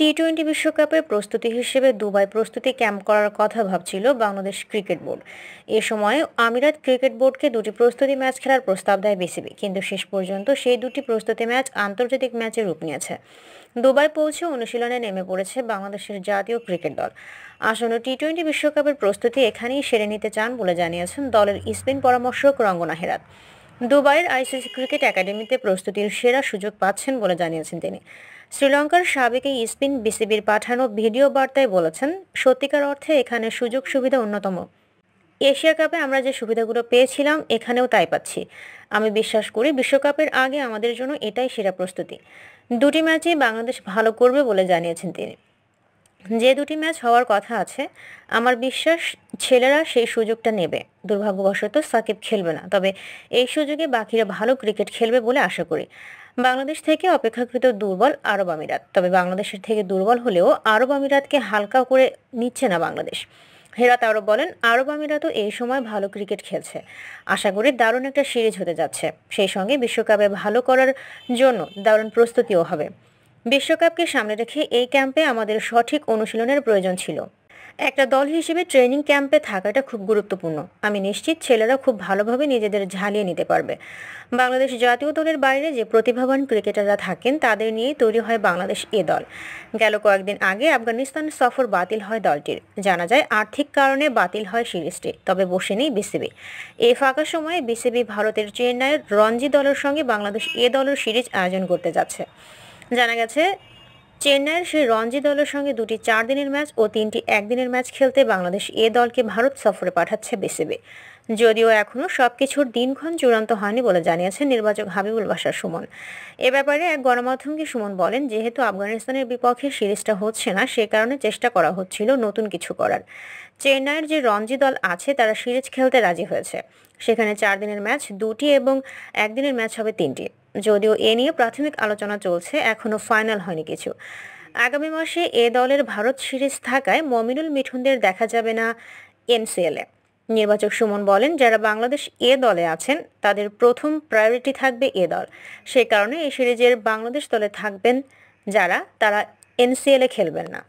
T twenty বিশ্বকাপের প্রস্তুতি হিসেবে দুবাই প্রস্তুতি ক্যাম্প করার কথা ভাবছিল বাংলাদেশ ক্রিকেট বোর্ড এ সময় আমিরাত ক্রিকেট বোর্ডকে দুটি প্রস্তুতি ম্যাচ খেলার প্রস্তাব দেয় বিসিবি কিন্তু শেষ পর্যন্ত সেই দুটি প্রস্তুতি ম্যাচ আন্তর্জাতিক ম্যাচে রূপ নিয়েছে দুবাই পৌঁছে অনুশীলনে নেমে পড়েছে বাংলাদেশের জাতীয় ক্রিকেট দল আসন্ন টি টোয়েন্টি বিশ্বকাপের প্রস্তুতি এখানেই সেরে নিতে চান বলে জানিয়েছেন দলের স্পিন পরামর্শক রঙ্গনা হেরাত দুবাইয়ের আইসিসি ক্রিকেট একাডেমিতে প্রস্তুতির সেরা সুযোগ পাচ্ছেন বলে জানিয়েছেন তিনি শ্রীলঙ্কার সাবেক এই স্পিন বিসিবির পাঠানো ভিডিও বার্তায় বলেছেন সত্যিকার অর্থে এখানে সুযোগ সুবিধা অন্যতম এশিয়া কাপে আমরা যে সুবিধাগুলো পেয়েছিলাম এখানেও তাই পাচ্ছি আমি বিশ্বাস করি বিশ্বকাপের আগে আমাদের জন্য এটাই সেরা প্রস্তুতি দুটি ম্যাচে বাংলাদেশ ভালো করবে বলে জানিয়েছেন তিনি যে দুটি ম্যাচ হওয়ার কথা আছে আমার বিশ্বাস ছেলেরা সেই সুযোগটা নেবে দুর্ভাগ্যবশত সাকিব খেলবে না তবে এই সুযোগে বাকিরা ভালো ক্রিকেট খেলবে বলে আশা করি বাংলাদেশ থেকে অপেক্ষাকৃত দুর্বল আরব আমিরাত তবে বাংলাদেশের থেকে দুর্বল হলেও আরব আমিরাতকে হালকা করে নিচ্ছে না বাংলাদেশ হেরাত আরব বলেন আরব আমিরাতও এই সময় ভালো ক্রিকেট খেলছে আশা করি দারুণ একটা সিরিজ হতে যাচ্ছে সেই সঙ্গে বিশ্বকাপে ভালো করার জন্য দারুণ প্রস্তুতিও হবে বিশ্বকাপকে সামনে রেখে এই ক্যাম্পে আমাদের সঠিক অনুশীলনের প্রয়োজন ছিল একটা দল হিসেবে ট্রেনিং ক্যাম্পে থাকাটা খুব গুরুত্বপূর্ণ আমি নিশ্চিত ছেলেরা খুব ভালোভাবে নিজেদের ঝালিয়ে নিতে পারবে বাংলাদেশ জাতীয় দলের বাইরে যে প্রতিভাবান ক্রিকেটাররা থাকেন তাদের নিয়েই তৈরি হয় বাংলাদেশ এ দল গেল কয়েকদিন আগে আফগানিস্তান সফর বাতিল হয় দলটির জানা যায় আর্থিক কারণে বাতিল হয় সিরিজটি তবে বসে নেই বিসিবি এই ফাঁকা সময়ে বিসিবি ভারতের চেন্নাইয়ের রঞ্জি দলের সঙ্গে বাংলাদেশ এ দলের সিরিজ আয়োজন করতে যাচ্ছে জানা গেছে চেন্নাইয়ের সেই রঞ্জি দলের সঙ্গে দুটি চার দিনের ম্যাচ ও তিনটি একদিনের ম্যাচ খেলতে বাংলাদেশ এ দলকে ভারত সফরে পাঠাচ্ছে বিসিবি যদিও এখনও সব কিছুর দিনক্ষণ চূড়ান্ত হয়নি বলে জানিয়েছেন নির্বাচক হাবিবুল বাসার সুমন এ ব্যাপারে এক গণমাধ্যমকে সুমন বলেন যেহেতু আফগানিস্তানের বিপক্ষে সিরিজটা হচ্ছে না সে কারণে চেষ্টা করা হচ্ছিল নতুন কিছু করার চেন্নাইয়ের যে রঞ্জি দল আছে তারা সিরিজ খেলতে রাজি হয়েছে সেখানে চার দিনের ম্যাচ দুটি এবং একদিনের ম্যাচ হবে তিনটি যদিও এ নিয়ে প্রাথমিক আলোচনা চলছে এখনও ফাইনাল হয়নি কিছু আগামী মাসে এ দলের ভারত সিরিজ থাকায় মমিনুল মিঠুনদের দেখা যাবে না এনসিএলে নির্বাচক সুমন বলেন যারা বাংলাদেশ এ দলে আছেন তাদের প্রথম প্রায়োরিটি থাকবে এ দল সে কারণে এই সিরিজের বাংলাদেশ দলে থাকবেন যারা তারা এনসিএলে খেলবেন না